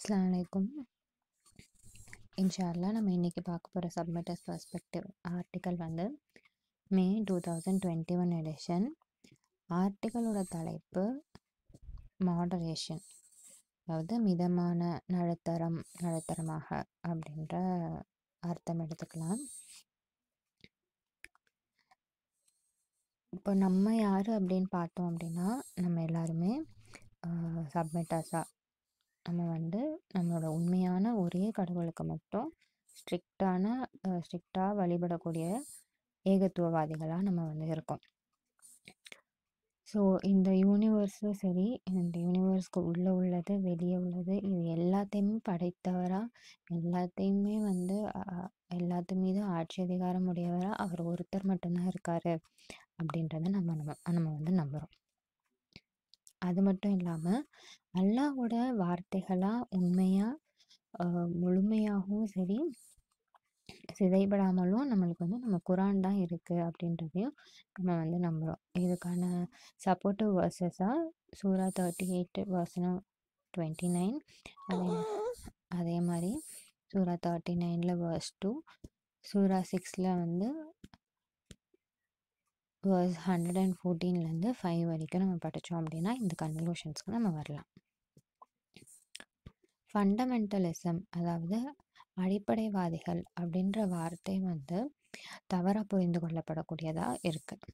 அஸ்லாமலைக்கும் இன்ஷால்லா நம்ம இன்றைக்கி பார்க்க போகிற சப்மிட்டர்ஸ் பர்ஸ்பெக்டிவ் ஆர்டிக்கல் வந்து May two thousand twenty one edition ஆர்டிக்கலோட தலைப்பு மாடரேஷன் அதாவது மிதமான நடுத்தரம் நடுத்தரமாக அப்படின்ற அர்த்தம் எடுத்துக்கலாம் இப்போ நம்ம யார் அப்படின்னு பார்த்தோம் அப்படின்னா நம்ம எல்லாருமே சப்மிட்டர்ஸாக நம்ம வந்து நம்மளோட உண்மையான ஒரே கடவுளுக்கு மட்டும் ஸ்ட்ரிக்டான ஸ்ட்ரிக்டாக வழிபடக்கூடிய ஏகத்துவவாதிகளாக நம்ம வந்து இருக்கோம் ஸோ இந்த யூனிவர்ஸும் சரி இந்த யூனிவர்ஸ்க்கு உள்ளே உள்ளது வெளியே உள்ளது இது எல்லாத்தையுமே படைத்தவராக எல்லாத்தையுமே வந்து எல்லாத்து மீது ஆட்சி அதிகாரம் உடையவராக அவர் ஒருத்தர் மட்டும்தான் இருக்கார் அப்படின்றத நம்ம நம்ம நம்ம வந்து நம்புகிறோம் அது மட்டும் இல்லாமல் அல்லாஹ்வோட வார்த்தைகளாக உண்மையாக முழுமையாகவும் சரி, சிதைபடாமலும் நம்மளுக்கு வந்து நம்ம குரான் தான் இருக்குது அப்படின்றதையும் நம்ம வந்து நம்புகிறோம் இதுக்கான சப்போர்ட்டிவ் வெர்ஸஸா சூரா 38 டுவெண்ட்டி நைன் அதே அதே மாதிரி சூரா தேர்ட்டி நைனில் வர்ஸ் டூ சூரா சிக்ஸில் வந்து வேர்ஸ் ஹண்ட்ரட் அண்ட் ஃபோர்டீன்லேருந்து ஃபைவ் வரைக்கும் நம்ம படித்தோம் அப்படின்னா இந்த கன்க்ளூஷன்ஸ்க்கு நம்ம வரலாம் ஃபண்டமெண்டலிசம் அதாவது அடிப்படைவாதிகள் அப்படின்ற வார்த்தை வந்து தவறாக புரிந்து கொள்ளப்படக்கூடியதாக இருக்குது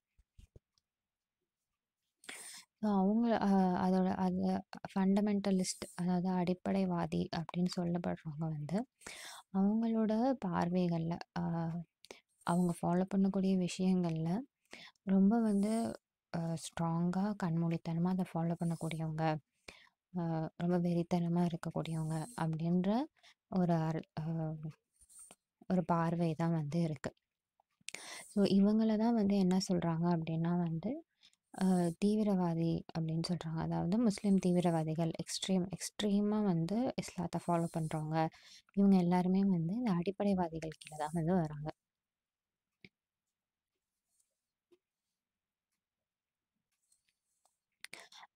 ஸோ அவங்க அதோட அது ஃபண்டமெண்டலிஸ்ட் அதாவது அடிப்படைவாதி அப்படின்னு சொல்லப்படுறவங்க வந்து அவங்களோட பார்வைகளில் அவங்க ஃபாலோ பண்ணக்கூடிய விஷயங்களில் ரொம்ப வந்து ஸ்ட்ராங்காக கண்மூடித்தனமாக அதை ஃபாலோ பண்ணக்கூடியவங்க ரொம்ப வெறித்தனமாக இருக்கக்கூடியவங்க அப்படின்ற ஒரு அர் ஒரு பார்வை தான் வந்து இருக்குது ஸோ இவங்கள தான் வந்து என்ன சொல்கிறாங்க அப்படின்னா வந்து தீவிரவாதி அப்படின்னு சொல்கிறாங்க அதாவது முஸ்லீம் தீவிரவாதிகள் எக்ஸ்ட்ரீம் எக்ஸ்ட்ரீமாக வந்து இஸ்லாத்தை ஃபாலோ பண்ணுறவங்க இவங்க எல்லாருமே வந்து இந்த அடிப்படைவாதிகள் கீழே தான் வந்து வராங்க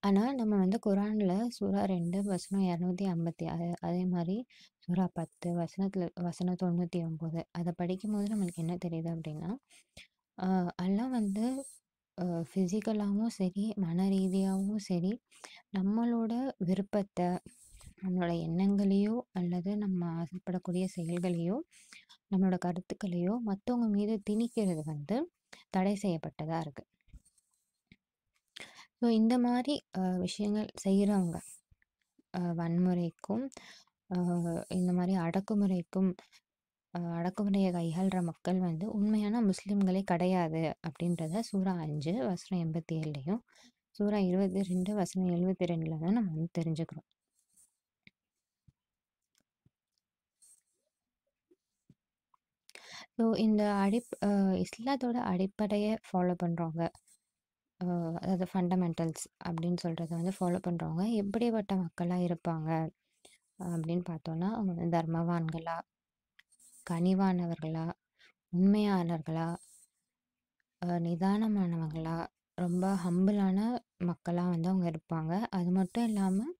ஆனால் நம்ம வந்து குரானில் சூறா ரெண்டு வசனம் இரநூத்தி ஐம்பத்தி ஆறு அதே மாதிரி சூறா பத்து வசனத்தில் வசனம் தொண்ணூற்றி ஒம்பது அதை படிக்கும்போது நம்மளுக்கு என்ன தெரியுது அப்படின்னா எல்லாம் வந்து ஃபிசிக்கலாகவும் சரி மன ரீதியாகவும் சரி நம்மளோட விருப்பத்தை நம்மளோட எண்ணங்களையோ அல்லது நம்ம ஆசைப்படக்கூடிய செயல்களையோ நம்மளோட கருத்துக்களையோ மற்றவங்க மீது திணிக்கிறது வந்து தடை செய்யப்பட்டதாக இருக்குது ஸோ இந்த மாதிரி விஷயங்கள் செய்கிறவங்க வன்முறைக்கும் இந்த மாதிரி அடக்குமுறைக்கும் அடக்குமுறையை கையாள்கிற மக்கள் வந்து உண்மையான முஸ்லீம்களே கிடையாது அப்படின்றத சூறா அஞ்சு வசனம் எண்பத்தி ஏழுலையும் சூறா இருபத்தி ரெண்டு வசனம் எழுபத்தி ரெண்டில் தான் நம்ம வந்து தெரிஞ்சுக்கிறோம் ஸோ இந்த அடி இஸ்லாத்தோட அடிப்படையை ஃபாலோ பண்ணுறவங்க அதாவது ஃபண்டமெண்டல்ஸ் அப்படின்னு சொல்கிறத வந்து ஃபாலோ பண்ணுறவங்க எப்படிப்பட்ட மக்களாக இருப்பாங்க அப்படின்னு பார்த்தோன்னா அவங்க வந்து தர்மவான்களா கனிவானவர்களா உண்மையாளர்களா நிதானமானவங்களா ரொம்ப ஹம்பிளான மக்களாக வந்து அவங்க இருப்பாங்க அது மட்டும் இல்லாமல்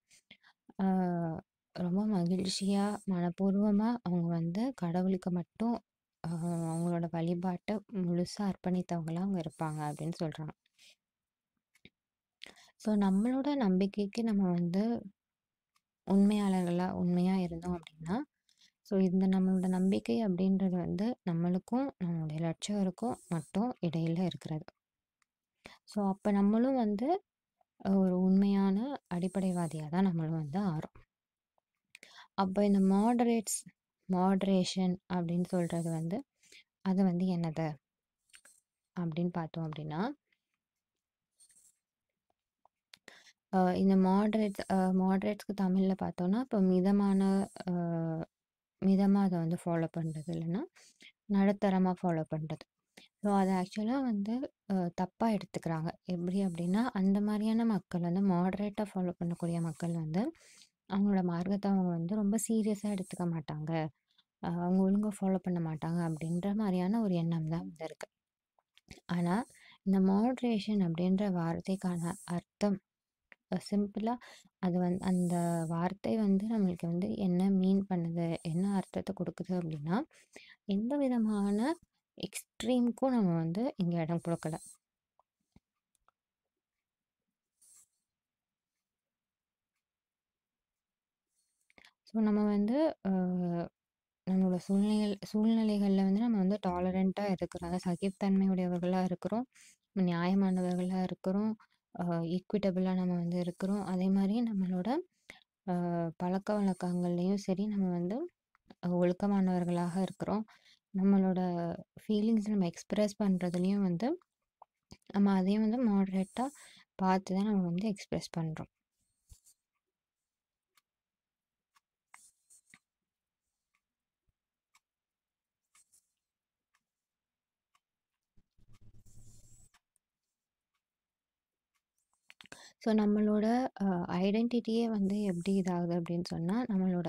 ரொம்ப மகிழ்ச்சியாக மனப்பூர்வமாக அவங்க வந்து கடவுளுக்கு மட்டும் அவங்களோட வழிபாட்டை முழுசாக அர்ப்பணித்தவங்களாக அவங்க இருப்பாங்க அப்படின்னு சொல்கிறாங்க ஸோ நம்மளோட நம்பிக்கைக்கு நம்ம வந்து உண்மையாளர்களாக உண்மையாக இருந்தோம் அப்படின்னா ஸோ இந்த நம்மளோட நம்பிக்கை அப்படின்றது வந்து நம்மளுக்கும் நம்மளுடைய லட்சியருக்கும் மட்டும் இடையில் இருக்கிறது ஸோ அப்போ நம்மளும் வந்து ஒரு உண்மையான அடிப்படைவாதியாக தான் நம்மளும் வந்து ஆறோம் அப்போ இந்த மாடரேட்ஸ் மாட்ரேஷன் அப்படின்னு சொல்கிறது வந்து அது வந்து என்னது அப்படின்னு பார்த்தோம் அப்படின்னா இந்த மாடரேட் மாடரேட்ஸ்க்கு மாட்ரேட்ஸ்க்கு தமிழ்ல பார்த்தோன்னா, இப்போ மிதமான மிதமாக அதை வந்து ஃபாலோ பண்ணுறது இல்லைன்னா நடுத்தரமாக ஃபாலோ பண்ணுறது ஸோ, அதை ஆக்சுவலாக வந்து தப்பாக எடுத்துக்கிறாங்க. எப்படி அப்படின்னா, அந்த மாதிரியான மக்கள் வந்து மாடரேட்டாக ஃபாலோ பண்ணக்கூடிய மக்கள் வந்து, அவங்களோட மார்க்கத்தை அவங்க வந்து ரொம்ப சீரியஸாக எடுத்துக்க மாட்டாங்க. அவங்க ஒழுங்கா ஃபாலோ பண்ண மாட்டாங்க அப்படின்ற மாதிரியான ஒரு எண்ணம் தான் வந்து இருக்குது ஆனால் இந்த மாட்ரேஷன் அப்படின்ற வார்த்தைக்கான அர்த்தம் சிம்பிளாக அது வந்து அந்த வார்த்தை வந்து நம்மளுக்கு வந்து என்ன மீன் பண்ணுது என்ன அர்த்தத்தை கொடுக்குது அப்படின்னா எந்த விதமான எக்ஸ்ட்ரீம்க்கும் நம்ம வந்து இங்கே இடம் கொடுக்கல ஸோ நம்ம வந்து நம்மளோட சூழ்நிலை சூழ்நிலைகளில் வந்து நம்ம வந்து டாலரண்ட்டாக இருக்கிறோம் அதாவது சகிப்புத்தன்மையுடையவர்களாக இருக்கிறோம் நியாயமானவர்களாக இருக்கிறோம் ஈக்குவிட்டபிளாக நம்ம வந்து இருக்கிறோம் அதே மாதிரி நம்மளோட பழக்க வழக்கங்கள்லேயும் சரி நம்ம வந்து ஒழுக்கமானவர்களாக இருக்கிறோம் நம்மளோட ஃபீலிங்ஸ் நம்ம எக்ஸ்ப்ரெஸ் பண்ணுறதுலையும் வந்து நம்ம அதையும் வந்து மாடரேட்டாக பார்த்து தான் நம்ம வந்து எக்ஸ்ப்ரெஸ் பண்ணுறோம் ஸோ நம்மளோட ஐடென்டிட்டியே வந்து எப்படி இதாகுது அப்படின்னு சொன்னால் நம்மளோட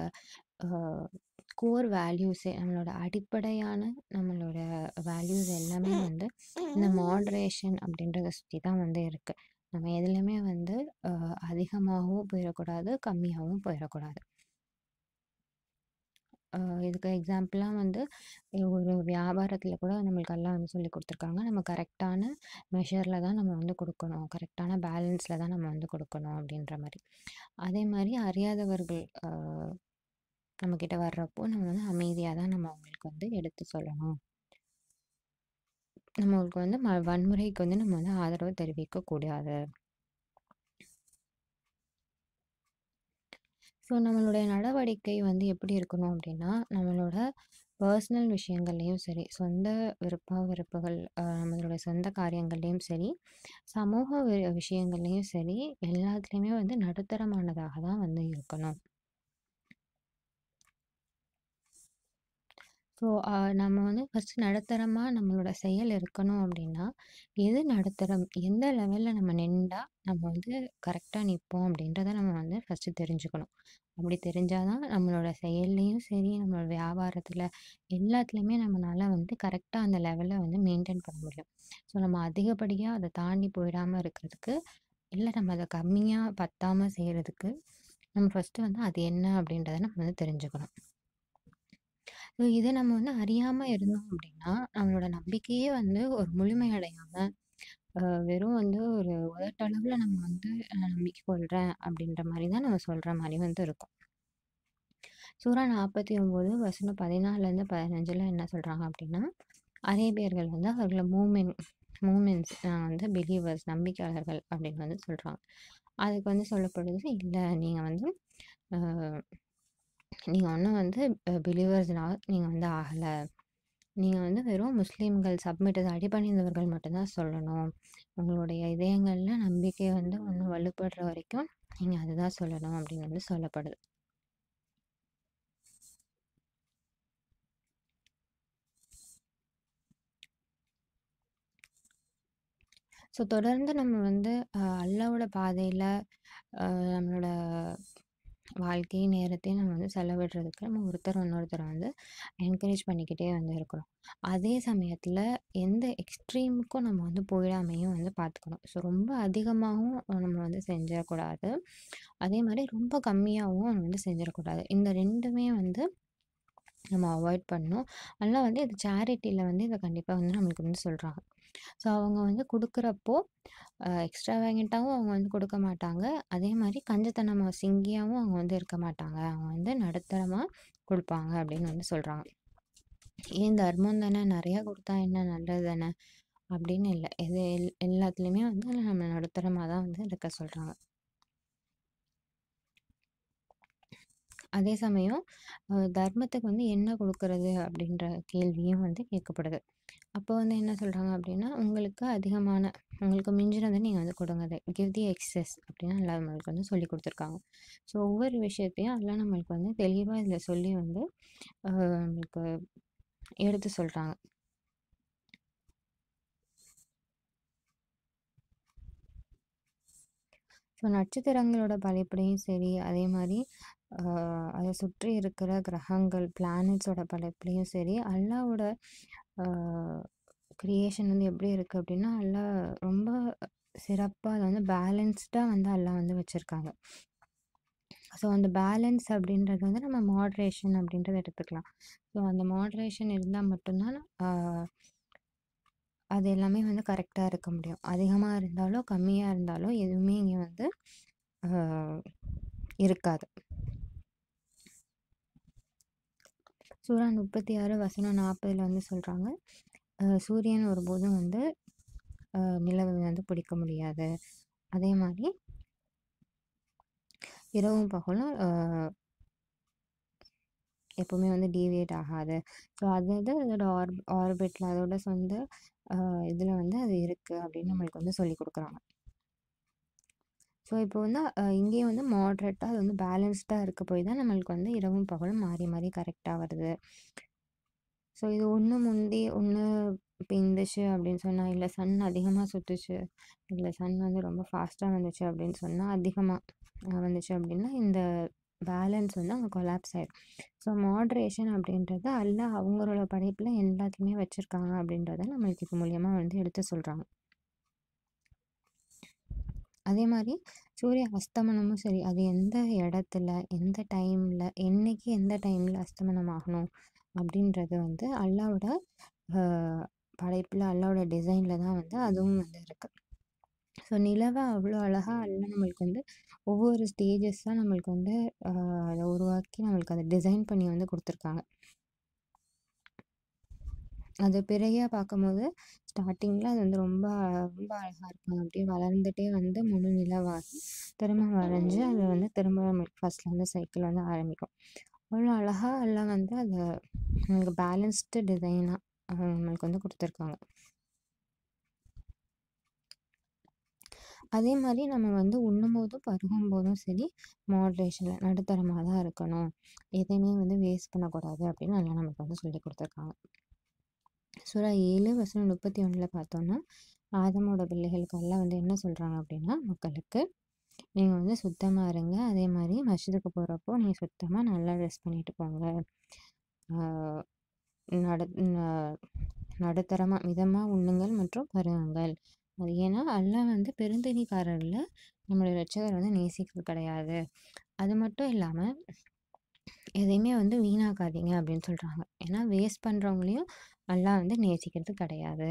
கோர் வேல்யூஸே நம்மளோட அடிப்படையான நம்மளோட வேல்யூஸ் எல்லாமே வந்து இந்த மாட்ரேஷன் அப்படின்றத சுற்றி தான் வந்து இருக்குது நம்ம எதுலேயுமே வந்து அதிகமாகவும் போயிடக்கூடாது கம்மியாகவும் போயிடக்கூடாது இதுக்கு எக்ஸாம்பிளாக வந்து ஒரு வியாபாரத்தில் கூட நம்மளுக்கு எல்லாம் வந்து சொல்லி கொடுத்துருக்காங்க நம்ம கரெக்டான மெஷரில் தான் நம்ம வந்து கொடுக்கணும் கரெக்டான பேலன்ஸில் தான் நம்ம வந்து கொடுக்கணும் அப்படின்ற மாதிரி அதே மாதிரி அறியாதவர்கள் நம்மக்கிட்ட வர்றப்போ நம்ம வந்து அமைதியாக தான் நம்ம அவங்களுக்கு வந்து எடுத்து சொல்லணும் நம்மளுக்கு வந்து ம வன்முறைக்கு வந்து நம்ம வந்து ஆதரவு தெரிவிக்கக்கூடாது ஸோ நம்மளுடைய நடவடிக்கை வந்து எப்படி இருக்கணும் அப்படின்னா நம்மளோட பர்சனல் விஷயங்கள்லேயும் சரி சொந்த விருப்ப விருப்புகள் நம்மளுடைய சொந்த காரியங்கள்லேயும் சரி சமூக விஷயங்கள்லேயும் சரி எல்லாத்துலேயுமே வந்து நடுத்தரமானதாக தான் வந்து இருக்கணும் ஸோ நம்ம வந்து ஃபஸ்ட்டு நடுத்தரமாக நம்மளோட செயல் இருக்கணும் அப்படின்னா எது நடுத்தரம் எந்த லெவலில் நம்ம நின்றா நம்ம வந்து கரெக்டாக நிற்போம் அப்படின்றத நம்ம வந்து ஃபஸ்ட்டு தெரிஞ்சுக்கணும் அப்படி தெரிஞ்சால் தான் நம்மளோட செயல்லையும் சரி நம்மளோட வியாபாரத்தில் எல்லாத்துலேயுமே நம்மளால் வந்து கரெக்டாக அந்த லெவலை வந்து மெயின்டைன் பண்ண முடியும் ஸோ நம்ம அதிகப்படியாக அதை தாண்டி போயிடாமல் இருக்கிறதுக்கு இல்லை நம்ம அதை கம்மியாக பத்தாமல் செய்கிறதுக்கு நம்ம ஃபஸ்ட்டு வந்து அது என்ன அப்படின்றத நம்ம வந்து தெரிஞ்சுக்கணும் இதை நம்ம வந்து அறியாம இருந்தோம் அப்படின்னா, நம்மளோட நம்பிக்கையே வந்து ஒரு முழுமையடையாம, வெறும் வந்து ஒரு உதட்டளவுல நம்ம வந்து நம்பிக்கை கொள்றேன் அப்படின்ற மாதிரி தான் நம்ம சொல்ற மாதிரி வந்து இருக்கும். சூறா 49 வசனம் இருந்து பதினஞ்சில் என்ன சொல்றாங்க அப்படின்னா, அரேபியர்கள் வந்து அவர்களை மூமென் மூமெண்ட்ஸ் நான் வந்து பிலீவர்ஸ் நம்பிக்கையாளர்கள் அப்படின்னு வந்து சொல்கிறாங்க அதுக்கு வந்து சொல்லப்படுது, இல்லை நீங்கள் வந்து நீங்கள் ஒன்றும் வந்து பிலீவர்ஸ்னால் நீங்கள் வந்து ஆகலை நீங்கள் வந்து வெறும் முஸ்லீம்கள் சப்மிட்டது அடிபணிந்தவர்கள் மட்டும்தான் சொல்லணும் உங்களுடைய இதயங்களில் நம்பிக்கை வந்து ஒன்று வலுப்படுற வரைக்கும் நீங்கள் அதுதான் சொல்லணும் அப்படின்னு வந்து சொல்லப்படுது ஸோ தொடர்ந்து நம்ம வந்து அல்லாவோட பாதையில் நம்மளோட வாழ்க்கை நேரத்தையும் நம்ம வந்து செலவிடுறதுக்கு நம்ம ஒருத்தர் இன்னொருத்தரை வந்து என்கரேஜ் பண்ணிக்கிட்டே வந்து இருக்கிறோம் அதே சமயத்தில் எந்த எக்ஸ்ட்ரீமுக்கும் நம்ம வந்து போயிடாமையும் வந்து பார்த்துக்கணும் ஸோ ரொம்ப அதிகமாகவும் நம்ம வந்து செஞ்சிடக்கூடாது அதே மாதிரி ரொம்ப கம்மியாகவும் நம்ம வந்து செஞ்சிடக்கூடாது இந்த ரெண்டுமே வந்து நம்ம அவாய்ட் பண்ணணும் அதெல்லாம் வந்து இது சேரிட்டியில் வந்து இதை கண்டிப்பாக வந்து நம்மளுக்கு வந்து சொல்கிறாங்க ஸோ அவங்க வந்து கொடுக்குறப்போ எக்ஸ்ட்ரா வாங்கிட்டாவும் அவங்க வந்து கொடுக்க மாட்டாங்க அதே மாதிரி கஞ்சத்தனமாக சிங்கியாகவும் அவங்க வந்து இருக்க மாட்டாங்க அவங்க வந்து நடுத்தரமாக கொடுப்பாங்க அப்படின்னு வந்து சொல்கிறாங்க ஏன் தர்மம் தானே நிறையா கொடுத்தா என்ன நல்லது தானே அப்படின்னு இல்லை இது எல் எல்லாத்துலேயுமே வந்து நம்ம நடுத்தரமாக தான் வந்து இருக்க சொல்கிறாங்க அதே சமயம் தர்மத்துக்கு வந்து என்ன கொடுக்கறது அப்படின்ற கேள்வியும் வந்து கேட்கப்படுது அப்போ வந்து என்ன சொல்கிறாங்க அப்படின்னா உங்களுக்கு அதிகமான உங்களுக்கு மிஞ்சினதை நீங்கள் வந்து கொடுங்க அதை கிவ் தி எக்ஸஸ் அப்படின்னு அல்லா நம்மளுக்கு வந்து சொல்லி கொடுத்துருக்காங்க ஸோ ஒவ்வொரு விஷயத்தையும் எல்லாம் நம்மளுக்கு வந்து தெளிவாக இதில் சொல்லி வந்து நம்மளுக்கு எடுத்து சொல்கிறாங்க ஸோ நட்சத்திரங்களோட படைப்படையும் சரி அதே மாதிரி அதை சுற்றி இருக்கிற கிரகங்கள் பிளானட்ஸோட படைப்புலையும் சரி அல்லாவோட க்ரியேஷன் வந்து எப்படி இருக்குது அப்படின்னா எல்லாம் ரொம்ப சிறப்பாக அதை வந்து பேலன்ஸ்டாக வந்து எல்லாம் வந்து வச்சுருக்காங்க ஸோ அந்த பேலன்ஸ் அப்படின்றது வந்து நம்ம மாட்ரேஷன் அப்படின்றத எடுத்துக்கலாம் ஸோ அந்த மாட்ரேஷன் இருந்தால் மட்டும்தான் அது எல்லாமே வந்து கரெக்டாக இருக்க முடியும் அதிகமாக இருந்தாலும் கம்மியாக இருந்தாலும் எதுவுமே இங்கே வந்து இருக்காது சூறா முப்பத்தி ஆறு வசனம் நாற்பதில் வந்து சொல்கிறாங்க சூரியன் ஒருபோதும் வந்து நிலவை வந்து பிடிக்க முடியாது அதே மாதிரி இரவும் பகலும் எப்போவுமே வந்து டிவியேட் ஆகாது ஸோ அது வந்து அதோட ஆர் ஆர்பிட்டில் அதோட சொந்த இதில் வந்து அது இருக்குது அப்படின்னு நம்மளுக்கு வந்து சொல்லி கொடுக்குறாங்க ஸோ இப்போ வந்து இங்கேயும் வந்து மாட்ரேட்டாக அது வந்து பேலன்ஸ்டாக இருக்க போய் தான் நம்மளுக்கு வந்து இரவும் பகலும் மாறி மாறி கரெக்டாக வருது ஸோ இது ஒன்று முந்தி ஒன்று பிந்துச்சு அப்படின்னு சொன்னால் இல்லை சன் அதிகமாக சுற்றுச்சு இல்லை சன் வந்து ரொம்ப ஃபாஸ்ட்டாக வந்துச்சு அப்படின்னு சொன்னால் அதிகமாக வந்துச்சு அப்படின்னா இந்த பேலன்ஸ் வந்து அங்கே கொலாப்ஸ் ஆயிடும் ஸோ மாட்ரேஷன் அப்படின்றது அல்ல அவங்களோட படைப்பில் எல்லாத்தையுமே வச்சுருக்காங்க அப்படின்றத நம்மளுக்கு இது மூலியமாக வந்து எடுத்து சொல்கிறாங்க அதே மாதிரி சூரிய அஸ்தமனமும் சரி அது எந்த இடத்துல எந்த டைமில் என்றைக்கு எந்த டைமில் அஸ்தமனம் ஆகணும் அப்படின்றது வந்து அல்லாவோட படைப்பில் அல்லாவோட டிசைனில் தான் வந்து அதுவும் வந்து இருக்குது ஸோ நிலவை அவ்வளோ அழகாக அல்ல நம்மளுக்கு வந்து ஒவ்வொரு ஸ்டேஜஸ்ஸாக நம்மளுக்கு வந்து அதை உருவாக்கி நம்மளுக்கு அதை டிசைன் பண்ணி வந்து கொடுத்துருக்காங்க அது பிறையாக பார்க்கும்போது ஸ்டார்டிங்கில் அது வந்து ரொம்ப ரொம்ப அழகாக இருக்கும் அப்படியே வளர்ந்துகிட்டே வந்து முழு நிலவாகி திரும்ப வரைஞ்சி அது வந்து திரும்ப ஃபர்ஸ்ட்லேருந்து சைக்கிள் வந்து ஆரம்பிக்கும் அவ்வளோ அழகாக எல்லாம் வந்து அது நம்மளுக்கு பேலன்ஸ்டு டிசைனாக நம்மளுக்கு வந்து கொடுத்துருக்காங்க அதே மாதிரி நம்ம வந்து உண்ணும் போதும் பருகும் போதும் சரி மாட்ரேஷனில் நடுத்தரமாக தான் இருக்கணும் எதையுமே வந்து வேஸ்ட் பண்ணக்கூடாது அப்படின்னு நல்லா நமக்கு வந்து சொல்லி கொடுத்துருக்காங்க சுறா ஏழு வசனம் முப்பத்தி ஒன்றில் பார்த்தோன்னா ஆதமோட பிள்ளைகளுக்கெல்லாம் வந்து என்ன சொல்கிறாங்க அப்படின்னா மக்களுக்கு நீங்கள் வந்து சுத்தமாக இருங்க அதே மாதிரி மசிதுக்கு போகிறப்போ நீங்கள் சுத்தமாக நல்லா ட்ரெஸ் பண்ணிட்டு போங்க நட நடுத்தரமாக மிதமாக உண்ணுங்கள் மற்றும் பருவங்கள் அது ஏன்னா எல்லாம் வந்து பெருந்தணிக்காரர்கள் நம்மளுடைய ரட்சகர் வந்து நேசிக்கிறது கிடையாது அது மட்டும் இல்லாமல் எதையுமே வந்து வீணாக்காதீங்க அப்படின்னு சொல்கிறாங்க ஏன்னா வேஸ்ட் பண்ணுறவங்களையும் அல்லா வந்து நேசிக்கிறது கிடையாது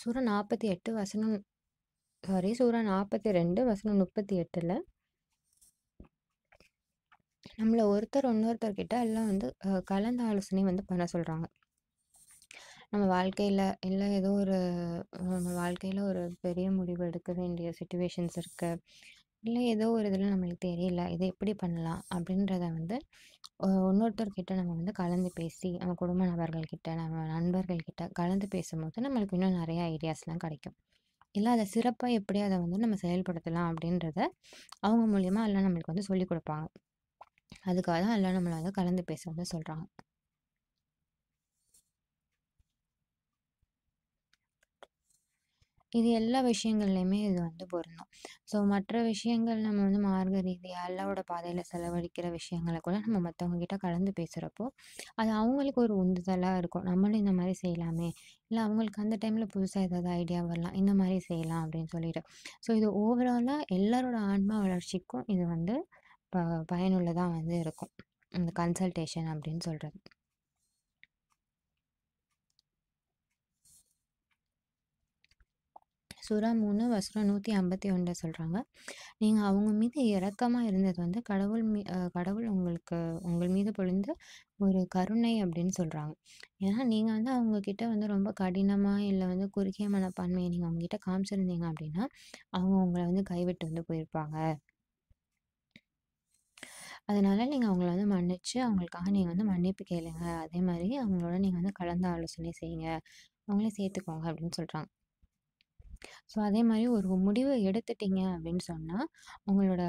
சூரா நாற்பத்தி எட்டு வசனம் சாரி சூரா நாற்பத்தி ரெண்டு வசனம் முப்பத்தி எட்டில் நம்மளை ஒருத்தர் இன்னொருத்தர்கிட்ட எல்லாம் வந்து கலந்த ஆலோசனை வந்து பண்ண சொல்கிறாங்க நம்ம வாழ்க்கையில் இல்லை ஏதோ ஒரு நம்ம வாழ்க்கையில் ஒரு பெரிய முடிவு எடுக்க வேண்டிய சுச்சுவேஷன்ஸ் இருக்குது இல்லை ஏதோ ஒரு இதில் நம்மளுக்கு தெரியல இதை எப்படி பண்ணலாம் அப்படின்றத வந்து இன்னொருத்தர்கிட்ட நம்ம வந்து கலந்து பேசி நம்ம குடும்ப நபர்கள்கிட்ட நம்ம நண்பர்கள்கிட்ட கலந்து பேசும்போது நம்மளுக்கு இன்னும் நிறைய ஐடியாஸ்லாம் கிடைக்கும் இல்லை அதை சிறப்பாக எப்படி அதை வந்து நம்ம செயல்படுத்தலாம் அப்படின்றத அவங்க மூலியமாக எல்லாம் நம்மளுக்கு வந்து சொல்லிக் கொடுப்பாங்க அதுக்காக தான் எல்லாம் நம்மளை வந்து கலந்து பேச வந்து சொல்கிறாங்க இது எல்லா விஷயங்கள்லையுமே இது வந்து பொருந்தும் ஸோ மற்ற விஷயங்கள் நம்ம வந்து மார்க்க ரீதியாக அல்லாவோட பாதையில் செலவழிக்கிற விஷயங்களை கூட நம்ம மற்றவங்க கிட்ட கலந்து பேசுகிறப்போ அது அவங்களுக்கு ஒரு உந்துதலாக இருக்கும் நம்மளும் இந்த மாதிரி செய்யலாமே இல்லை அவங்களுக்கு அந்த டைமில் புதுசாக ஏதாவது ஐடியா வரலாம் இந்த மாதிரி செய்யலாம் அப்படின்னு சொல்லிட்டு ஸோ இது ஓவராலாக எல்லாரோட ஆன்மா வளர்ச்சிக்கும் இது வந்து ப பயனுள்ளதாக வந்து இருக்கும் இந்த கன்சல்டேஷன் அப்படின்னு சொல்கிறது சுறா மூணு வசனம் நூற்றி ஐம்பத்தி ஒன்றை சொல்கிறாங்க நீங்கள் அவங்க மீது இறக்கமாக இருந்தது வந்து கடவுள் மீ கடவுள் உங்களுக்கு உங்கள் மீது பொழுந்த ஒரு கருணை அப்படின்னு சொல்கிறாங்க ஏன்னா நீங்கள் வந்து அவங்கக்கிட்ட வந்து ரொம்ப கடினமாக இல்லை வந்து குறுகிய மனப்பான்மையை நீங்கள் அவங்ககிட்ட காமிச்சிருந்தீங்க அப்படின்னா அவங்க உங்களை வந்து கைவிட்டு வந்து போயிருப்பாங்க அதனால் நீங்கள் அவங்கள வந்து மன்னித்து அவங்களுக்காக நீங்கள் வந்து மன்னிப்பு கேளுங்க அதே மாதிரி அவங்களோட நீங்கள் வந்து கலந்து ஆலோசனை செய்யுங்க அவங்களே சேர்த்துக்கோங்க அப்படின்னு சொல்கிறாங்க ஸோ அதே மாதிரி ஒரு முடிவை எடுத்துட்டீங்க அப்படின்னு சொன்னால் உங்களோட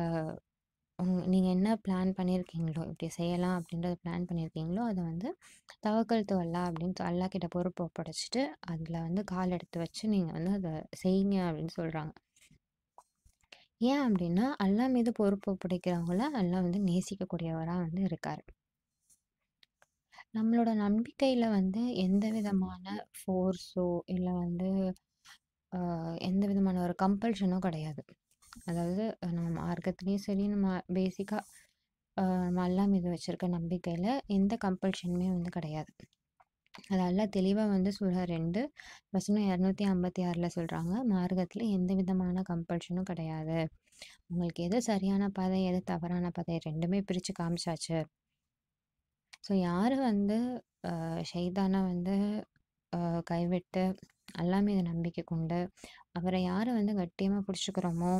நீங்கள் என்ன பிளான் பண்ணியிருக்கீங்களோ, இப்படி செய்யலாம் அப்படின்றத பிளான் பண்ணியிருக்கீங்களோ, அதை வந்து தவக்கல்த்து அல்லா அப்படின்னு அல்லா கிட்ட பொறுப்பு ஒப்படைச்சிட்டு அதில் வந்து கால் எடுத்து வச்சு நீங்கள் வந்து அதை செய்யுங்க அப்படின்னு சொல்கிறாங்க ஏன் அப்படின்னா, அல்லா மீது பொறுப்பு ஒப்படைக்கிறவங்கள அல்லா வந்து நேசிக்கக்கூடியவராக வந்து இருக்கார் நம்மளோட நம்பிக்கையில் வந்து எந்த விதமான ஃபோர்ஸோ, இல்லை வந்து எந்த விதமான ஒரு கம்பல்ஷனும் கிடையாது அதாவது நம்ம மார்க்கத்துலேயும் சரி நம்ம பேசிக்காக நம்ம எல்லாம் இது வச்சுருக்க நம்பிக்கையில் எந்த கம்பல்ஷனுமே வந்து கிடையாது அதெல்லாம் தெளிவாக வந்து சொல்கிற ரெண்டு வசனம் இரநூத்தி ஐம்பத்தி ஆறில் சொல்கிறாங்க மார்க்கத்தில் எந்த விதமான கம்பல்ஷனும் கிடையாது உங்களுக்கு எது சரியான பதை எது தவறான பதை ரெண்டுமே பிரித்து காமிச்சாச்சு ஸோ யார் வந்து ஷெய்தானை வந்து கைவிட்டு எல்லாமே மீது நம்பிக்கை கொண்டு அவரை யாரை வந்து கட்டியமாக பிடிச்சிக்கிறோமோ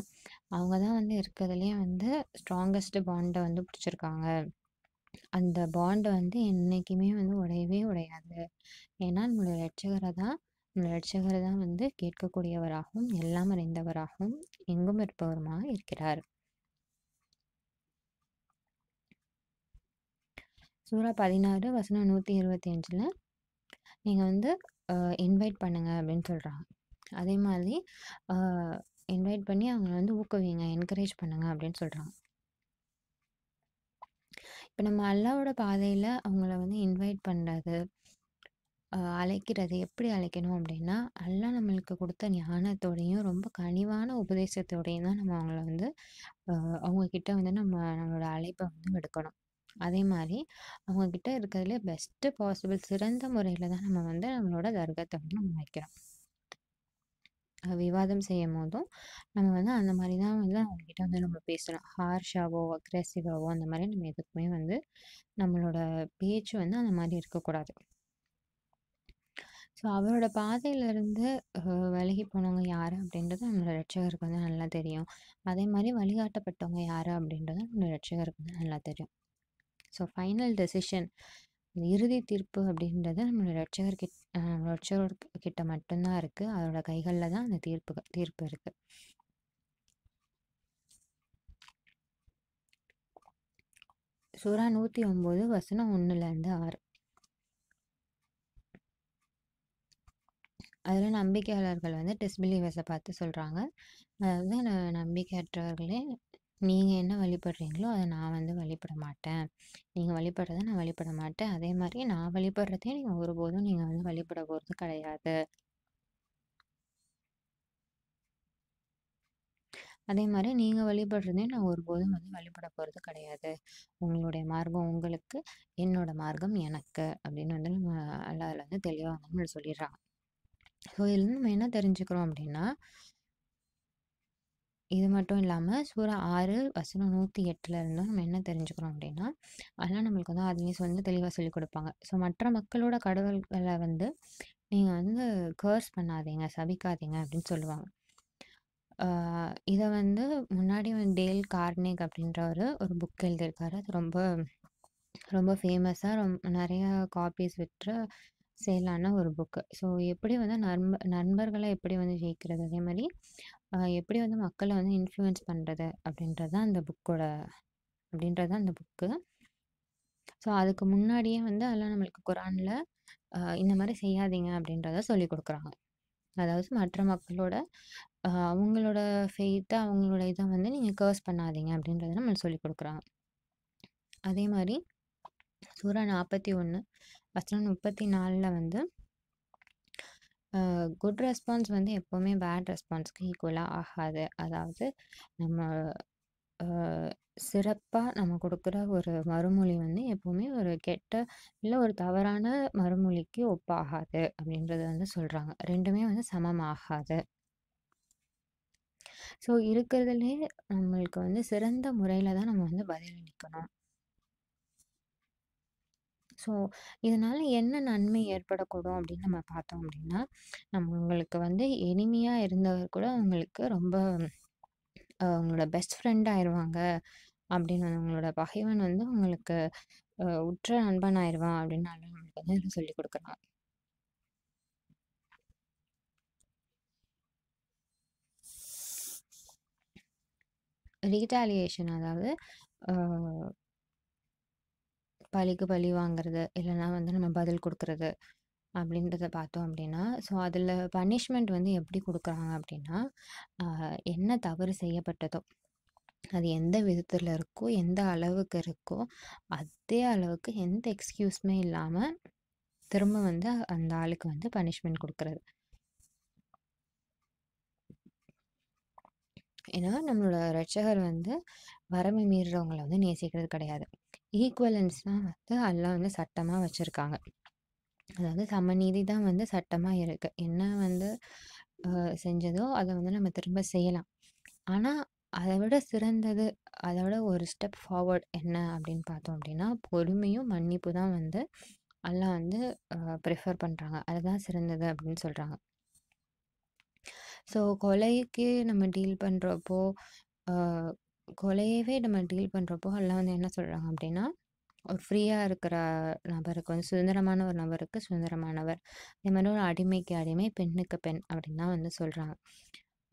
அவங்க தான் வந்து இருக்கிறதுலேயே வந்து ஸ்ட்ராங்கஸ்ட் பாண்டை வந்து பிடிச்சிருக்காங்க அந்த பாண்டை வந்து என்றைக்குமே வந்து உடையவே உடையாது ஏன்னா நம்மளோட லட்சகரை தான் நம்மளோட லட்சகரை தான் வந்து கேட்கக்கூடியவராகவும் எல்லாம் அறிந்தவராகவும் எங்கும் இருப்பவருமாக இருக்கிறார் சூறா பதினாறு வசனம் நூற்றி இருபத்தி அஞ்சில் நீங்கள் வந்து இன்வைட் பண்ணுங்க அப்படின்னு சொல்கிறாங்க அதே மாதிரி இன்வைட் பண்ணி அவங்கள வந்து ஊக்குவிங்க என்கரேஜ் பண்ணுங்க அப்படின்னு சொல்கிறாங்க இப்போ நம்ம அல்லாவோட பாதையில் அவங்கள வந்து இன்வைட் பண்ணுறது அழைக்கிறது எப்படி அழைக்கணும் அப்படின்னா அல்லா நம்மளுக்கு கொடுத்த ஞானத்தோடையும் ரொம்ப கனிவான உபதேசத்தோடையும் தான் நம்ம அவங்கள வந்து அவங்கக்கிட்ட வந்து நம்ம நம்மளோட அழைப்பை வந்து எடுக்கணும் அதே மாதிரி அவங்கக்கிட்ட இருக்கிறதுல பெஸ்ட்டு பாசிபிள் சிறந்த முறையில் தான் நம்ம வந்து நம்மளோட தர்கத்தை வந்து நம்ம வைக்கிறோம் விவாதம் செய்யும் போதும் நம்ம வந்து அந்த மாதிரி தான் வந்து அவங்கக்கிட்ட வந்து நம்ம பேசுகிறோம் ஹார்ஷாவோ அக்ரெசிவாவோ அந்த மாதிரி நம்ம எதுக்குமே வந்து நம்மளோட பேச்சு வந்து அந்த மாதிரி இருக்கக்கூடாது ஸோ அவரோட பாதையிலேருந்து விலகி போனவங்க யார் அப்படின்றது நம்மளோட ரட்சகருக்கு வந்து நல்லா தெரியும் அதே மாதிரி வழிகாட்டப்பட்டவங்க யார் அப்படின்றது நம்மளோட ரட்சகருக்கு வந்து நல்லா தெரியும் ஸோ ஃபைனல் டெசிஷன் இறுதி தீர்ப்பு அப்படின்றது நம்மளோட ரட்சகர் கிட் ரட்சகர் கிட்ட மட்டும்தான் இருக்குது அதோட கைகளில் தான் அந்த தீர்ப்பு தீர்ப்பு இருக்குது சூறா நூற்றி ஒம்பது வசனம் ஒன்றுலேருந்து ஆறு அதில் நம்பிக்கையாளர்கள் வந்து டிஸ்பிலீவர்ஸை பார்த்து சொல்கிறாங்க அதாவது நம்பிக்கையற்றவர்களே நீங்கள் என்ன வழிபடுறீங்களோ அதை நான் வந்து வழிபட மாட்டேன் நீங்கள் வழிபடுறத நான் வழிபட மாட்டேன் அதே மாதிரி நான் வழிபடுறதே நீங்கள் ஒருபோதும் நீங்கள் வந்து வழிபட போகிறது கிடையாது அதே மாதிரி நீங்கள் வழிபடுறதே நான் ஒருபோதும் வந்து வழிபட போகிறது கிடையாது உங்களுடைய மார்க்கம் உங்களுக்கு என்னோட மார்க்கம் எனக்கு அப்படின்னு வந்து நம்ம அல்ல அதில் வந்து தெளிவாக வந்து சொல்லிடுறாங்க ஸோ இதுலேருந்து நம்ம என்ன தெரிஞ்சுக்கிறோம் அப்படின்னா இது மட்டும் இல்லாமல் சூறா ஆறு வசனம் நூற்றி எட்டில் இருந்தும் நம்ம என்ன தெரிஞ்சுக்கிறோம் அப்படின்னா அதெல்லாம் நம்மளுக்கு வந்து அதுலேயும் வந்து தெளிவாக சொல்லிக் கொடுப்பாங்க ஸோ மற்ற மக்களோட கடவுள்களை வந்து நீங்கள் வந்து கேர்ஸ் பண்ணாதீங்க சபிக்காதீங்க அப்படின்னு சொல்லுவாங்க இதை வந்து முன்னாடி வந்து டேல் கார்னிக் அப்படின்றவர் ஒரு புக் எழுதியிருக்காரு அது ரொம்ப ரொம்ப ஃபேமஸாக ரொம்ப நிறையா காப்பீஸ் விட்டுற சேலான ஒரு புக்கு ஸோ எப்படி வந்து நண்ப நண்பர்களை எப்படி வந்து ஜெயிக்கிறது அதே மாதிரி எப்படி வந்து மக்களை வந்து இன்ஃப்ளூயன்ஸ் பண்ணுறது அப்படின்றது தான் அந்த புக்கோட அப்படின்றது தான் அந்த புக்கு ஸோ அதுக்கு முன்னாடியே வந்து அதெல்லாம் நம்மளுக்கு குரானில் இந்த மாதிரி செய்யாதீங்க அப்படின்றத சொல்லி கொடுக்குறாங்க அதாவது மற்ற மக்களோட அவங்களோட ஃபெய்த்தை அவங்களோட இதை வந்து நீங்கள் கேர்ஸ் பண்ணாதீங்க அப்படின்றத நம்மளுக்கு சொல்லி கொடுக்குறாங்க அதே மாதிரி சூறா நாற்பத்தி ஒன்று ஃபஸ்ட்டு முப்பத்தி நாலில் வந்து குட் ரெஸ்பான்ஸ் வந்து எப்போவுமே பேட் ரெஸ்பான்ஸ்க்கு ஈக்குவலாக ஆகாது அதாவது நம்ம சிறப்பாக நம்ம கொடுக்குற ஒரு மறுமொழி வந்து எப்போவுமே ஒரு கெட்ட இல்லை ஒரு தவறான மறுமொழிக்கு ஒப்பாகாது அப்படின்றத வந்து சொல்கிறாங்க ரெண்டுமே வந்து சமமாகாது ஸோ இருக்கிறதுலே நம்மளுக்கு வந்து சிறந்த முறையில் தான் நம்ம வந்து பதிலளிக்கணும் ஸோ இதனால் என்ன நன்மை ஏற்படக்கூடும் அப்படின்னு நம்ம பார்த்தோம் அப்படின்னா நம்மளுக்கு வந்து எளிமையாக இருந்தவர் கூட அவங்களுக்கு ரொம்ப அவங்களோட பெஸ்ட் ஃப்ரெண்ட் ஆயிடுவாங்க அப்படின்னு அவங்களோட பகைவன் வந்து அவங்களுக்கு உற்ற நண்பன் ஆயிடுவான் அப்படின்னு நம்மளுக்கு வந்து சொல்லி கொடுக்குறான் ரீட்டாலியேஷன் அதாவது பழிக்கு பழி வாங்குறது இல்லைன்னா வந்து நம்ம பதில் கொடுக்குறது அப்படின்றத பார்த்தோம் அப்படின்னா ஸோ அதில் பனிஷ்மெண்ட் வந்து எப்படி கொடுக்குறாங்க அப்படின்னா என்ன தவறு செய்யப்பட்டதோ அது எந்த விதத்தில் இருக்கோ எந்த அளவுக்கு இருக்கோ அதே அளவுக்கு எந்த எக்ஸ்கியூஸுமே இல்லாமல் திரும்ப வந்து அந்த ஆளுக்கு வந்து பனிஷ்மெண்ட் கொடுக்குறது ஏன்னா நம்மளோட ரட்சகர் வந்து வரமை மீறுறவங்களை வந்து நேசிக்கிறது கிடையாது ஈக்குவலன்ஸ் தான் வந்து அல்லா வந்து சட்டமாக வச்சுருக்காங்க அதாவது சமநீதி தான் வந்து சட்டமாக இருக்குது என்ன வந்து செஞ்சதோ அதை வந்து நம்ம திரும்ப செய்யலாம் ஆனால் அதை விட சிறந்தது அதை விட ஒரு ஸ்டெப் ஃபார்வர்ட் என்ன அப்படின்னு பார்த்தோம் அப்படின்னா பொறுமையும் மன்னிப்பு தான் வந்து எல்லாம் வந்து ப்ரிஃபர் பண்ணுறாங்க அதுதான் சிறந்தது அப்படின்னு சொல்கிறாங்க ஸோ கொலைக்கு நம்ம டீல் பண்ணுறப்போ கொலையவே நம்ம டீல் பண்ணுறப்போ எல்லாம் வந்து என்ன சொல்கிறாங்க அப்படின்னா ஒரு ஃப்ரீயாக இருக்கிற நபருக்கு வந்து சுதந்திரமான ஒரு நபருக்கு சுதந்திரமானவர் அதே மாதிரி ஒரு அடிமைக்கு அடிமை பெண்ணுக்கு பெண் அப்படின்னு தான் வந்து சொல்கிறாங்க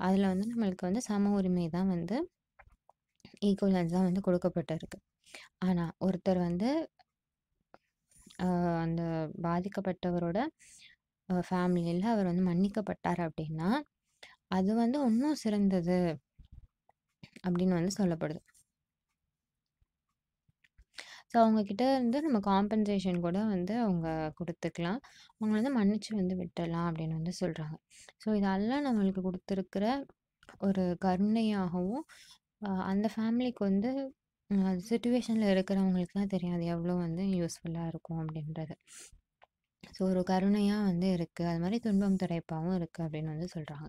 அதில் வந்து நம்மளுக்கு வந்து சம உரிமை தான் வந்து ஈக்குவலன்ஸ் தான் வந்து கொடுக்கப்பட்டிருக்கு ஆனால் ஒருத்தர் வந்து அந்த பாதிக்கப்பட்டவரோட ஃபேமிலியில் அவர் வந்து மன்னிக்கப்பட்டார் அப்படின்னா அது வந்து இன்னும் சிறந்தது அப்படின்னு வந்து சொல்லப்படுது ஸோ அவங்கக்கிட்ட இருந்து நம்ம காம்பன்சேஷன் கூட வந்து அவங்க கொடுத்துக்கலாம் அவங்கள வந்து மன்னிச்சு வந்து விட்டுடலாம் அப்படின்னு வந்து சொல்கிறாங்க ஸோ இதெல்லாம் நம்மளுக்கு கொடுத்துருக்கிற ஒரு கருணையாகவும் அந்த ஃபேமிலிக்கு வந்து சுச்சுவேஷனில் இருக்கிறவங்களுக்குலாம் தெரியாது எவ்வளோ வந்து யூஸ்ஃபுல்லாக இருக்கும் அப்படின்றது ஸோ ஒரு கருணையாக வந்து இருக்குது அது மாதிரி துன்பம் துடைப்பாகவும் இருக்குது அப்படின்னு வந்து சொல்கிறாங்க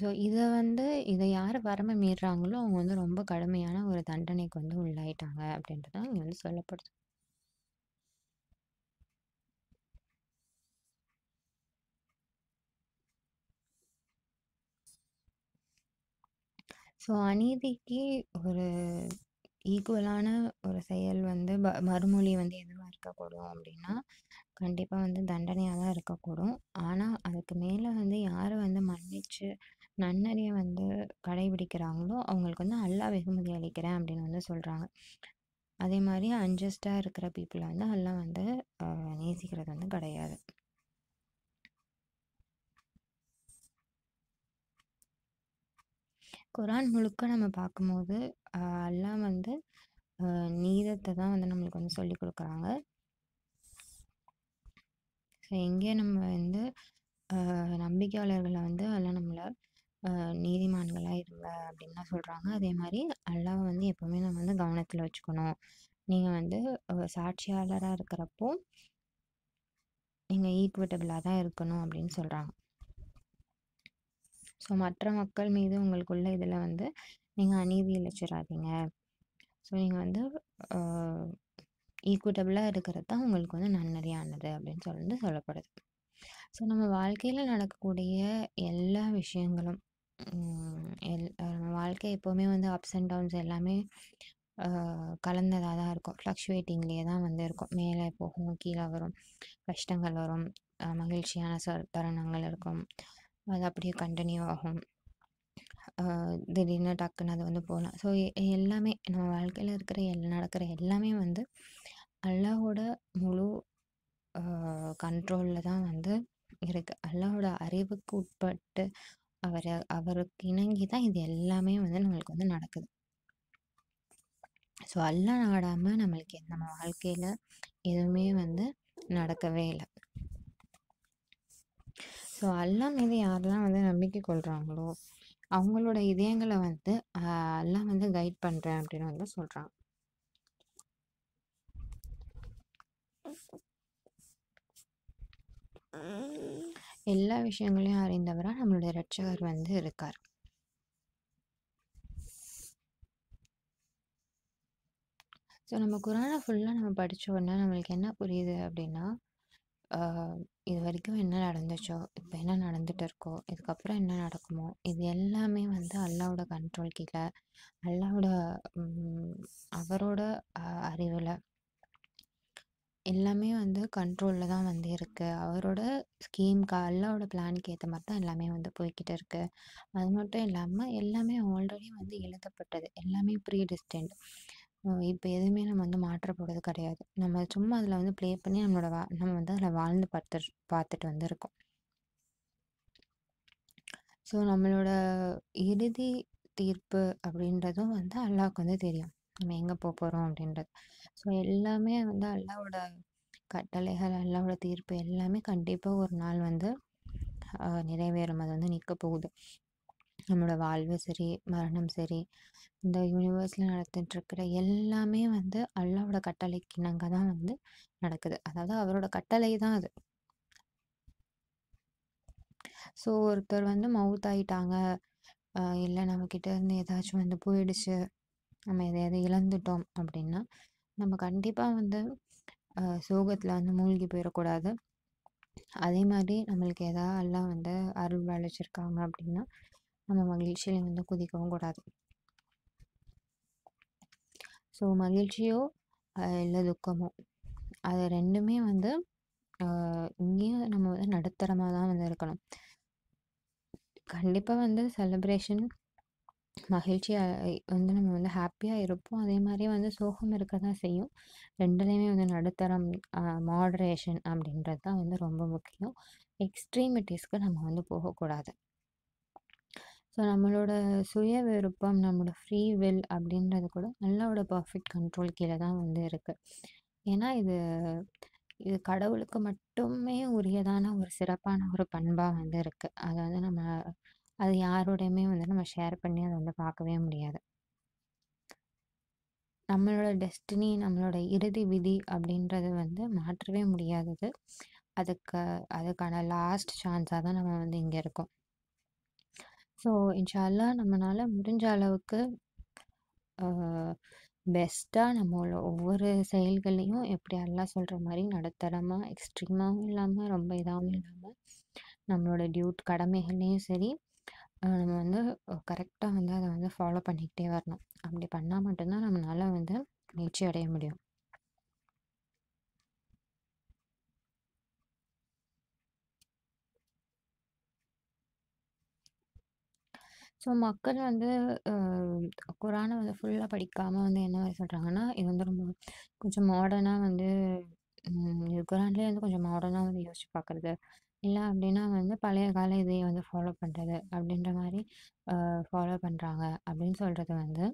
ஸோ இத வந்து இதை யார் வரம்பை மீறுறாங்களோ, அவங்க வந்து ரொம்ப கடுமையான ஒரு தண்டனைக்கு வந்து உள்ளாயிட்டாங்க அப்படின்றது தான் இங்கே வந்து சொல்லப்படுது. ஸோ அநீதிக்கு ஒரு ஈக்குவலான ஒரு செயல் வந்து ப மறுமொழி வந்து எதுவா இருக்கக்கூடும் அப்படின்னா, கண்டிப்பா வந்து தண்டனையாக தான் இருக்கக்கூடும். ஆனா, அதுக்கு மேல வந்து யார் வந்து மன்னிச்சு நன்னறியை வந்து கடைபிடிக்கிறாங்களோ அவங்களுக்கு வந்து அல்லா வெகுமதி அளிக்கிறேன் அப்படின்னு வந்து சொல்கிறாங்க அதே மாதிரி அன்ஜஸ்டாக இருக்கிற பீப்புளை வந்து அல்லா வந்து நேசிக்கிறது வந்து கிடையாது குரான் முழுக்க நம்ம பார்க்கும்போது அல்லா வந்து நீதத்தை தான் வந்து நம்மளுக்கு வந்து சொல்லி கொடுக்குறாங்க ஸோ எங்கேயே நம்ம வந்து நம்பிக்கையாளர்களை வந்து அல்ல நம்மளை நீதிமான்களாக இருங்க அப்படின்லாம் சொல்கிறாங்க அதே மாதிரி அல்லாவை வந்து எப்போவுமே நம்ம வந்து கவனத்தில் வச்சுக்கணும் நீங்கள் வந்து சாட்சியாளராக இருக்கிறப்போ நீங்கள் ஈக்குவிட்டபிளாக தான் இருக்கணும் அப்படின்னு சொல்கிறாங்க ஸோ மற்ற மக்கள் மீது உங்களுக்குள்ள இதில் வந்து நீங்கள் அநீதி இழைச்சிடாதீங்க ஸோ நீங்கள் வந்து ஈக்குவிட்டபிளாக இருக்கிறது தான் உங்களுக்கு வந்து நன்னறியானது அப்படின்னு சொல்லி சொல்லப்படுது ஸோ நம்ம வாழ்க்கையில் நடக்கக்கூடிய எல்லா விஷயங்களும் எல் நம்ம வாழ்க்கை எப்போவுமே வந்து அப்ஸ் அண்ட் டவுன்ஸ் எல்லாமே கலந்ததாக தான் இருக்கும் ஃப்ளக்ஷுவேட்டிங்லேயே தான் வந்து இருக்கும் மேலே போகும் கீழே வரும் கஷ்டங்கள் வரும் மகிழ்ச்சியான ச தருணங்கள் இருக்கும் அது அப்படியே கண்டினியூ ஆகும் திடீர்னு டக்குன்னு அது வந்து போகலாம் ஸோ எல்லாமே நம்ம வாழ்க்கையில் இருக்கிற எல் நடக்கிற எல்லாமே வந்து அல்லாவோட முழு கண்ட்ரோலில் தான் வந்து இருக்குது அல்லாவோட அறிவுக்கு உட்பட்டு அவர் அவருக்கு இணங்கி தான் இது எல்லாமே வந்து நம்மளுக்கு வந்து நடக்குது ஸோ அல்ல நாடாமல் நம்மளுக்கு நம்ம வாழ்க்கையில் எதுவுமே வந்து நடக்கவே இல்லை ஸோ அல்லா மீது யாரெல்லாம் வந்து நம்பிக்கை கொள்கிறாங்களோ அவங்களோட இதயங்களை வந்து எல்லாம் வந்து கைட் பண்ணுறேன் அப்படின்னு வந்து சொல்கிறாங்க Mm-hmm. எல்லா விஷயங்களையும் அறிந்தவராக நம்மளுடைய ரட்சகர் வந்து இருக்கார் ஸோ நம்ம குரானை ஃபுல்லாக நம்ம படித்த உடனே நம்மளுக்கு என்ன புரியுது அப்படின்னா இது வரைக்கும் என்ன நடந்துச்சோ இப்போ என்ன நடந்துகிட்டு இருக்கோ இதுக்கப்புறம் என்ன நடக்குமோ இது எல்லாமே வந்து அல்லாவோட கண்ட்ரோல் கீழே அல்லாவோட அவரோட அறிவில் எல்லாமே வந்து கண்ட்ரோலில் தான் வந்து இருக்குது அவரோட ஸ்கீம்க்கு அல்லாவோட பிளானுக்கு ஏற்ற மாதிரி தான் எல்லாமே வந்து போய்கிட்டு இருக்குது அது மட்டும் இல்லாமல் எல்லாமே ஆல்ரெடி வந்து எழுதப்பட்டது. எல்லாமே ப்ரீ டிஸ்டன்ட் இப்போ எதுவுமே நம்ம வந்து மாற்ற கிடையாது. நம்ம சும்மா அதில் வந்து ப்ளே பண்ணி நம்மளோட வா நம்ம வந்து அதில் வாழ்ந்து பார்த்து பார்த்துட்டு வந்துருக்கோம் ஸோ, நம்மளோட இறுதி தீர்ப்பு அப்படின்றதும் வந்து அல்லாவுக்கு வந்து தெரியும். நம்ம எங்கே போக போகிறோம் அப்படின்றது ஸோ எல்லாமே வந்து அல்லாவோட கட்டளைகள் அல்லாவோட தீர்ப்பு எல்லாமே கண்டிப்பாக ஒரு நாள் வந்து நிறைவேறும் அது வந்து நிற்க போகுது நம்மளோட வாழ்வு சரி மரணம் சரி இந்த யூனிவர்ஸில் நடத்திட்டுருக்கிற எல்லாமே வந்து அல்லாவோட கட்டளைக்கு இணங்க தான் வந்து நடக்குது அதாவது அவரோட கட்டளை தான் அது ஸோ ஒருத்தர் வந்து மவுத் ஆயிட்டாங்க இல்லை நம்மக்கிட்ட இருந்து ஏதாச்சும் வந்து போயிடுச்சு நம்ம எதையாவது இழந்துட்டோம் அப்படின்னா நம்ம கண்டிப்பாக வந்து சோகத்தில் வந்து மூழ்கி போயிடக்கூடாது அதே மாதிரி நம்மளுக்கு எதாவது எல்லாம் வந்து அருள் அழைச்சிருக்காங்க அப்படின்னா நம்ம மகிழ்ச்சியில் வந்து குதிக்கவும் கூடாது ஸோ மகிழ்ச்சியோ இல்லை துக்கமோ அது ரெண்டுமே வந்து இங்கேயும் நம்ம வந்து நடுத்தரமாக தான் வந்து இருக்கணும் கண்டிப்பாக வந்து செலிப்ரேஷன் மகிழ்ச்சியாக வந்து நம்ம வந்து ஹாப்பியாக இருப்போம் அதே மாதிரி வந்து சோகம் இருக்க தான் செய்யும் ரெண்டுலேயுமே வந்து நடுத்தரம் மாடரேஷன் அப்படின்றது தான் வந்து ரொம்ப முக்கியம் எக்ஸ்ட்ரீமிட்டிஸ்க்கு நம்ம வந்து போகக்கூடாது ஸோ நம்மளோட சுய விருப்பம் நம்மளோட ஃப்ரீ வில் அப்படின்றது கூட நல்லாவோட பர்ஃபெக்ட் கண்ட்ரோல் கீழே தான் வந்து இருக்குது ஏன்னா இது இது கடவுளுக்கு மட்டுமே உரியதான ஒரு சிறப்பான ஒரு பண்பாக வந்து இருக்குது அதை வந்து நம்ம அது யாரோடையுமே வந்து நம்ம ஷேர் பண்ணி அதை வந்து பார்க்கவே முடியாது நம்மளோட டெஸ்டினி நம்மளோட இறுதி விதி அப்படின்றது வந்து மாற்றவே முடியாதது அதுக்கு அதுக்கான லாஸ்ட் சான்ஸாக தான் நம்ம வந்து இங்கே இருக்கோம் ஸோ இன்ஷால்லா நம்மளால் முடிஞ்ச அளவுக்கு பெஸ்ட்டாக நம்மளோட ஒவ்வொரு செயல்களையும் எப்படி எல்லாம் சொல்கிற மாதிரி நடத்தரமாக எக்ஸ்ட்ரீமாகவும் இல்லாமல் ரொம்ப இதாகவும் இல்லாமல் நம்மளோட டியூட் கடமைகள்லேயும் சரி நம்ம வந்து கரெக்டாக வந்து அதை வந்து ஃபாலோ பண்ணிக்கிட்டே வரணும் அப்படி பண்ணால் மட்டும்தான் நம்மளால் வந்து மீழ்ச்சி அடைய முடியும் ஸோ மக்கள் வந்து குரானை வந்து ஃபுல்லாக படிக்காமல் வந்து என்ன சொல்கிறாங்கன்னா இது வந்து ரொம்ப கொஞ்சம் மாடர்னாக வந்து குரான்லேயே வந்து கொஞ்சம் மாடர்னாக வந்து யோசிச்சு பார்க்குறது இல்ல அப்படின்னா வந்து பழைய கால இதைய வந்து ஃபாலோ பண்றது, அப்படின்ற மாதிரி ஃபாலோ பண்றாங்க அப்படின்னு சொல்றது வந்து,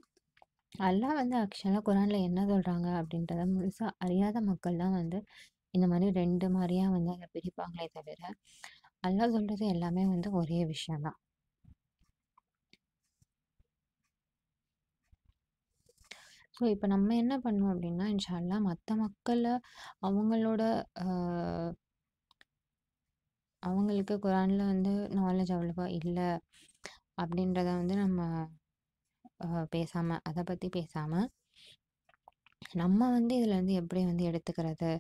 அல்லாஹ் வந்து ஆக்சுவலா குரானில் என்ன சொல்றாங்க அப்படின்றத முழுசா அறியாத மக்கள் தான் வந்து, இந்த மாதிரி ரெண்டு மாதிரியா வந்து அதை பிரிப்பாங்களே தவிர, அல்லாஹ் சொல்றது எல்லாமே வந்து ஒரே விஷயம் தான். ஸோ, இப்போ நம்ம என்ன பண்ணோம் அப்படின்னா இன்ஷா அல்லாஹ் மக்களை அவங்களோட அவங்களுக்கு குரானில் வந்து நாலேஜ் அவ்வளோவா இல்லை அப்படின்றத வந்து நம்ம பேசாமல் அதை பற்றி பேசாமல் நம்ம வந்து இதில் வந்து எப்படி வந்து எடுத்துக்கிறது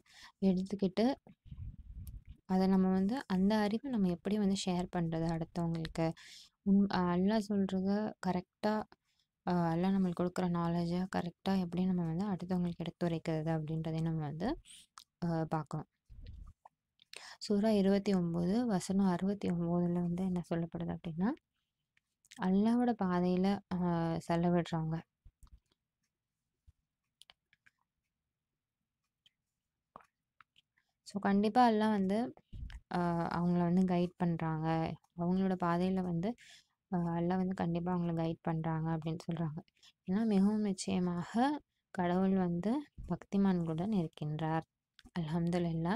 எடுத்துக்கிட்டு அதை நம்ம வந்து அந்த அறிவை நம்ம எப்படி வந்து ஷேர் பண்ணுறது அடுத்தவங்களுக்கு உண் எல்லாம் சொல்கிறத கரெக்டாக எல்லாம் நம்மளுக்கு கொடுக்குற நாலேஜை கரெக்டாக எப்படி நம்ம வந்து அடுத்தவங்களுக்கு எடுத்துரைக்கிறது அப்படின்றதையும் நம்ம வந்து பார்க்கணும் சூறா இருபத்தி ஒம்பது வசனம் அறுபத்தி ஒம்போதில் வந்து என்ன சொல்லப்படுது அப்படின்னா அல்லாவோட பாதையில் செலவிடுறவங்க ஸோ கண்டிப்பாக எல்லாம் வந்து அவங்கள வந்து கைட் பண்ணுறாங்க அவங்களோட பாதையில் வந்து எல்லாம் வந்து கண்டிப்பாக அவங்கள கைட் பண்ணுறாங்க அப்படின்னு சொல்கிறாங்க ஏன்னா மிகவும் நிச்சயமாக கடவுள் வந்து பக்திமான்களுடன் இருக்கின்றார் அலமதுல்லா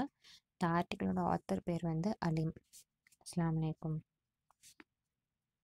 இந்த ஆர்டிக்கிளோட ஆத்தர் பேர் வந்து அலீம் அஸ்லாம் வலைக்கம்